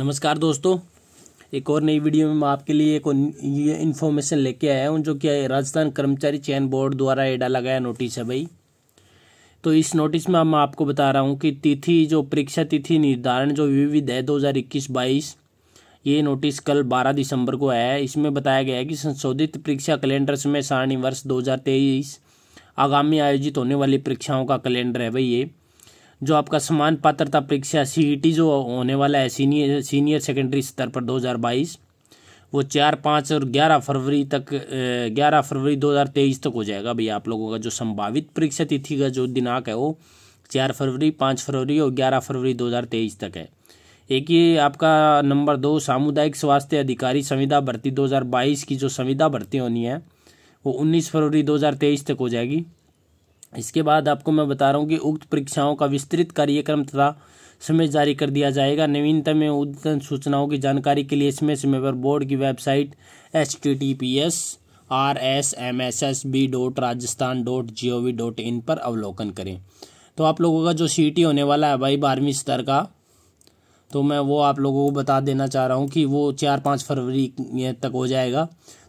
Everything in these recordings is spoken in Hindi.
नमस्कार दोस्तों एक और नई वीडियो में मैं आपके लिए एक ये इन्फॉर्मेशन लेके आया हूँ जो कि राजस्थान कर्मचारी चयन बोर्ड द्वारा ये डाला गया नोटिस है भाई तो इस नोटिस में मैं आपको बता रहा हूँ कि तिथि जो परीक्षा तिथि निर्धारण जो विविध है दो हज़ार इक्कीस बाईस ये नोटिस कल 12 दिसंबर को आया है इसमें बताया गया है कि संशोधित परीक्षा कैलेंडर में सारणी वर्ष दो आगामी आयोजित होने वाली परीक्षाओं का कैलेंडर है भाई ये जो आपका समान पात्रता परीक्षा सीईटी e जो होने वाला है सीनियर सीनियर सेकेंडरी स्तर पर 2022 वो चार पाँच और ग्यारह फरवरी तक ग्यारह फरवरी 2023 तक हो जाएगा भैया आप लोगों का जो संभावित परीक्षा तिथि का जो दिनांक है वो चार फरवरी पाँच फरवरी और ग्यारह फरवरी दो तक है एक ये आपका नंबर दो सामुदायिक स्वास्थ्य अधिकारी संविदा भर्ती 2022 की जो संविदा भर्ती होनी है वो 19 फरवरी 2023 तक हो जाएगी इसके बाद आपको मैं बता रहा हूँ कि उक्त परीक्षाओं का विस्तृत कार्यक्रम तथा समय जारी कर दिया जाएगा नवीनतम एवं उद्यतन सूचनाओं की जानकारी के लिए इसमें समय पर बोर्ड की website H T T P S R S M S S B dot Rajasthan dot G O V dot in पर अवलोकन करें तो आप लोगों का जो सी टी e होने वाला है भाई बारहवीं स्तर का तो मैं वो आप लोगों को बता देना चाह रहा हूँ कि वो चार पाँच फरवरी तक हो जाएगा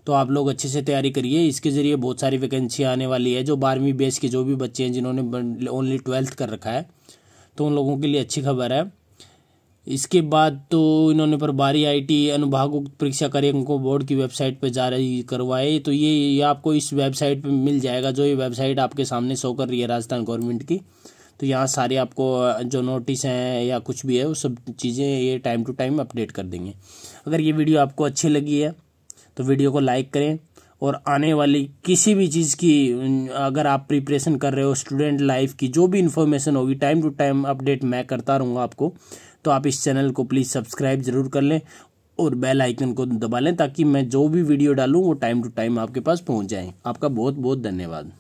तो आप लोग अच्छे से तैयारी करिए इसके ज़रिए बहुत सारी वैकेंसी आने वाली है जो बारहवीं बेस के जो भी बच्चे हैं जिन्होंने ओनली ट्वेल्थ कर रखा है तो उन लोगों के लिए अच्छी खबर है इसके बाद तो इन्होंने पर बारी आईटी अनुभाग परीक्षा कार्यांको बोर्ड की वेबसाइट पर जा रही करवाए तो ये, ये आपको इस वेबसाइट पर मिल जाएगा जो ये वेबसाइट आपके सामने शो कर रही है राजस्थान गवर्नमेंट की तो यहाँ सारे आपको जो नोटिस हैं या कुछ भी है वो सब चीज़ें ये टाइम टू टाइम अपडेट कर देंगे अगर ये वीडियो आपको अच्छी लगी है तो वीडियो को लाइक करें और आने वाली किसी भी चीज़ की अगर आप प्रिपरेशन कर रहे हो स्टूडेंट लाइफ की जो भी इन्फॉर्मेशन होगी टाइम टू टाइम अपडेट मैं करता रहूँगा आपको तो आप इस चैनल को प्लीज़ सब्सक्राइब ज़रूर कर लें और बेल आइकन को दबा लें ताकि मैं जो भी वीडियो डालूँ वो टाइम टू टाइम आपके पास पहुँच जाएँ आपका बहुत बहुत धन्यवाद